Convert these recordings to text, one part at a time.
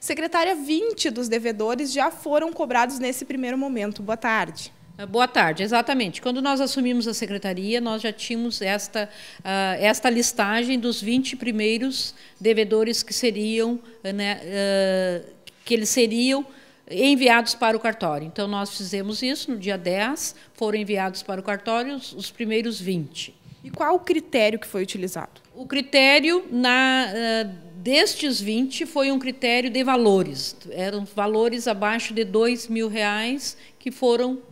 Secretária, 20 dos devedores já foram cobrados nesse primeiro momento. Boa tarde. Ah, boa tarde, exatamente. Quando nós assumimos a secretaria, nós já tínhamos esta, uh, esta listagem dos 20 primeiros devedores que seriam, ah, né, uh, que eles seriam enviados para o cartório. Então, nós fizemos isso no dia 10, foram enviados para o cartório os, os primeiros 20. E qual o critério que foi utilizado? O critério na. Uh, Destes 20 foi um critério de valores, eram valores abaixo de dois mil reais que foram uh,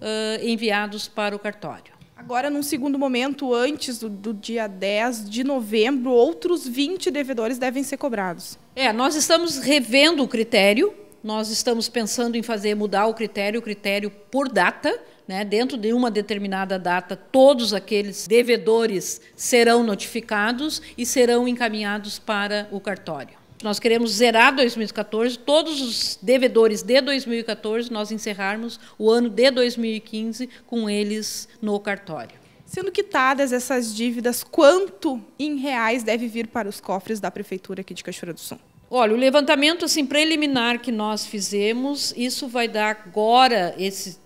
enviados para o cartório. Agora, num segundo momento, antes do, do, dia 10 de novembro, outros 20 devedores devem ser cobrados. É, nós estamos revendo o critério, nós estamos pensando em fazer mudar o critério, o critério por data, né, dentro de uma determinada data, todos aqueles devedores serão notificados e serão encaminhados para o cartório. Nós queremos zerar 2014, todos os devedores de 2014, nós encerrarmos o ano de 2015 com eles no cartório. Sendo quitadas essas dívidas, quanto em reais deve vir para os cofres da prefeitura aqui de Cachoeira do Sul? Olha, o levantamento assim preliminar que nós fizemos, isso vai dar agora esse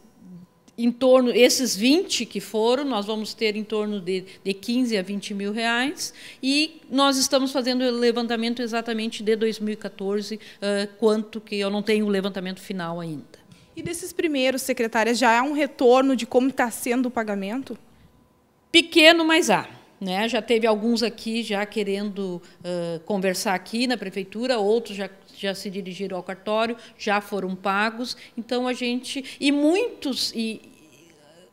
em torno, esses 20 que foram, nós vamos ter em torno de, de 15 a 20 mil reais, e nós estamos fazendo o levantamento exatamente de 2014, quanto que eu não tenho o levantamento final ainda. E desses primeiros, secretária, já há um retorno de como está sendo o pagamento? Pequeno, mas há. Né? Já teve alguns aqui já querendo uh, conversar aqui na prefeitura, outros já, já se dirigiram ao cartório, já foram pagos. Então a gente. E muitos, e,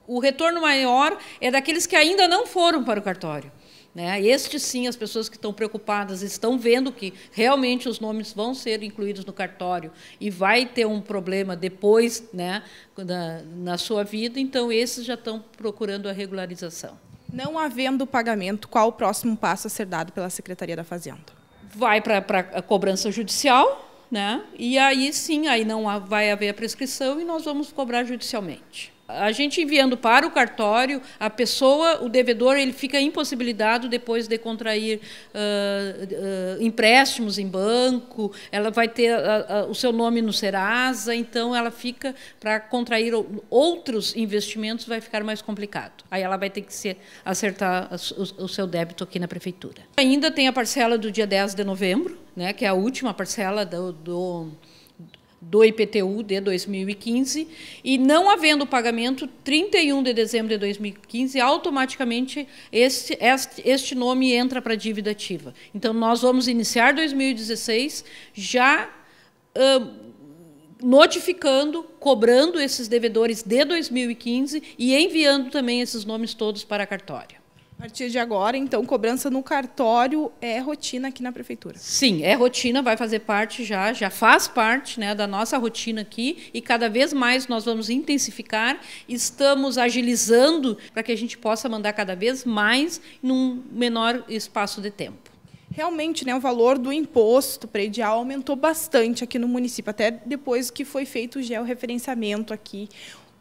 o retorno maior é daqueles que ainda não foram para o cartório. Né? Este sim, as pessoas que estão preocupadas estão vendo que realmente os nomes vão ser incluídos no cartório e vai ter um problema depois né, na, na sua vida, então esses já estão procurando a regularização. Não havendo pagamento, qual o próximo passo a ser dado pela Secretaria da Fazenda? Vai para a cobrança judicial, né? e aí sim, aí não vai haver a prescrição e nós vamos cobrar judicialmente a gente enviando para o cartório, a pessoa, o devedor, ele fica impossibilitado depois de contrair uh, uh, empréstimos em banco, ela vai ter uh, o seu nome no Serasa, então ela fica, para contrair outros investimentos, vai ficar mais complicado. Aí ela vai ter que acertar o, o seu débito aqui na prefeitura. Ainda tem a parcela do dia 10 de novembro, né, que é a última parcela do, do do IPTU de 2015 e não havendo pagamento 31 de dezembro de 2015 automaticamente este, este, este nome entra para a dívida ativa então nós vamos iniciar 2016 já uh, notificando, cobrando esses devedores de 2015 e enviando também esses nomes todos para a cartória. A partir de agora, então, cobrança no cartório é rotina aqui na prefeitura? Sim, é rotina, vai fazer parte já, já faz parte né, da nossa rotina aqui e cada vez mais nós vamos intensificar, estamos agilizando para que a gente possa mandar cada vez mais num menor espaço de tempo. Realmente, né, o valor do imposto predial aumentou bastante aqui no município, até depois que foi feito o georreferenciamento aqui.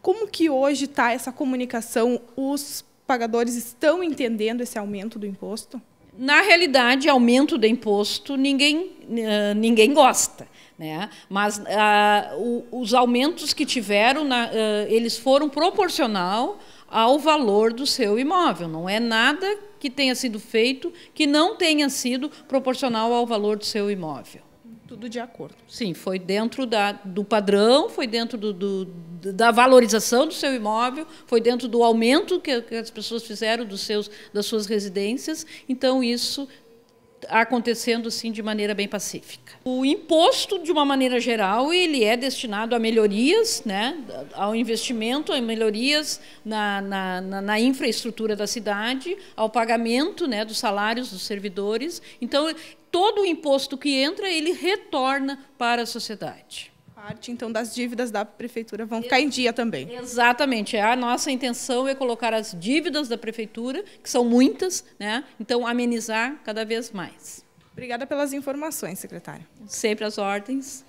Como que hoje está essa comunicação? Os pagadores estão entendendo esse aumento do imposto? Na realidade, aumento do imposto ninguém, eh, ninguém gosta. Né? Mas uh, os aumentos que tiveram, na, uh, eles foram proporcional ao valor do seu imóvel. Não é nada que tenha sido feito que não tenha sido proporcional ao valor do seu imóvel. Tudo de acordo. Sim, foi dentro da, do padrão, foi dentro do, do da valorização do seu imóvel, foi dentro do aumento que, que as pessoas fizeram dos seus, das suas residências. Então, isso acontecendo assim de maneira bem pacífica. O imposto, de uma maneira geral, ele é destinado a melhorias, né, ao investimento, a melhorias na, na, na infraestrutura da cidade, ao pagamento né, dos salários dos servidores. Então, todo o imposto que entra, ele retorna para a sociedade parte então das dívidas da prefeitura vão ficar em dia também. Exatamente, é a nossa intenção é colocar as dívidas da prefeitura, que são muitas, né? Então amenizar cada vez mais. Obrigada pelas informações, secretária. Sempre às ordens.